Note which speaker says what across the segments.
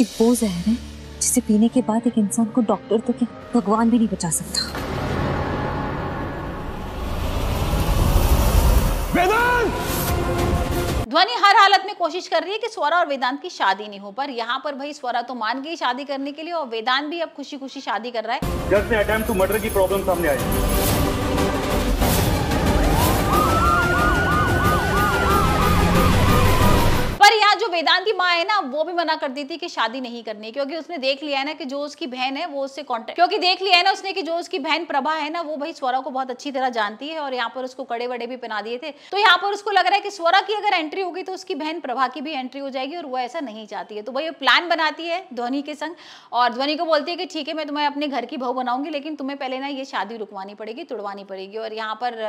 Speaker 1: कि वो जहर है जिसे पीने के बाद एक इंसान को डॉक्टर तो क्या भगवान भी नहीं बचा सकता ध्वनि हर हालत में कोशिश कर रही है कि स्वरा और वेदांत की शादी नहीं हो पर यहाँ पर भाई स्वरा तो मान गई शादी करने के लिए और वेदांत भी अब खुशी खुशी शादी कर रहा है जस्ट ने अटेम्प्ट टू मर्डर की प्रॉब्लम सामने आई है ना वो भी मना कर दी थी कि शादी नहीं करनी क्योंकि उसने देख लिया है ना कि जो उसकी बहन है वो उससे कॉन्टेक्ट क्योंकि देख लिया है ना उसने कि जो उसकी बहन प्रभा है ना वो भाई स्वरा को बहुत अच्छी तरह जानती है और यहाँ पर उसको कड़े वड़े भी पहना दिए थे तो यहाँ पर उसको लग रहा है कि स्वरा की अगर एंट्री होगी तो उसकी बहन प्रभा की भी एंट्री हो जाएगी और वो ऐसा नहीं चाहती है तो भाई वो प्लान बनाती है ध्वनि के संग और ध्वनि को बोलती है कि ठीक है मैं तुम्हें अपने घर की बहू बनाऊंगी लेकिन तुम्हें पहले ना ये शादी रुकवानी पड़ेगी तुड़वानी पड़ेगी और यहाँ पर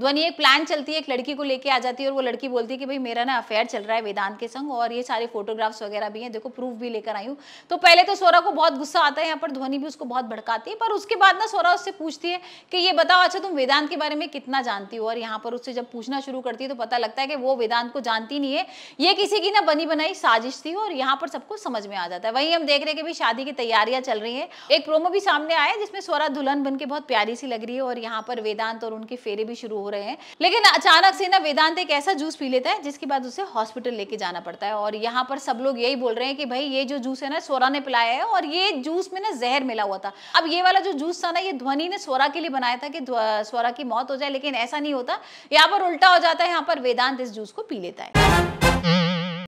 Speaker 1: ध्वनि एक प्लान चलती है एक लड़की को लेके आ जाती है और वो लड़की बोलती है कि भाई मेरा ना अफेयर चल रहा है वेदांत के संग और ये सारे फोटो फोटोग्राफ्स वगैरह भी हैं देखो प्रूफ भी लेकर आई हूँ तो पहले तो सोरा को बहुत गुस्सा आता है यहाँ पर ध्वनि भी उसको बहुत भड़काती है पर उसके बाद ना सोरा उससे पूछती है कि ये बताओ अच्छा तुम वेदांत के बारे में कितना जानती हो और यहाँ पर उससे जब पूछना शुरू करती है तो पता लगता है कि वो वेदांत को जानती नहीं है ये किसी की ना बनी बनाई साजिश थी और यहाँ पर सबको समझ में आ जाता है वही हम देख रहे हैं कि भाई शादी की तैयारियां चल रही है एक प्रोमो भी सामने आया जिसमें सोरा दुल्हन बन के बहुत प्यारी सी लग रही है और यहाँ पर वेदांत और उनके फेरे भी शुरू हो रहे हैं लेकिन अचानक से ना वेदांत एक ऐसा जूस पी लेता है जिसके बाद उसे हॉस्पिटल लेके जाना पड़ता है और यहाँ पर पर सब लोग यही बोल रहे हैं कि भाई ये जो जूस है ना स्वरा ने पिलाया है और ये जूस में ना जहर मिला हुआ था अब ये वाला जो जूस था ना ये ध्वनि ने स्वरा के लिए बनाया था कि स्वरा की मौत हो जाए लेकिन ऐसा नहीं होता यहाँ पर उल्टा हो जाता है यहाँ पर वेदांत इस जूस को पी लेता है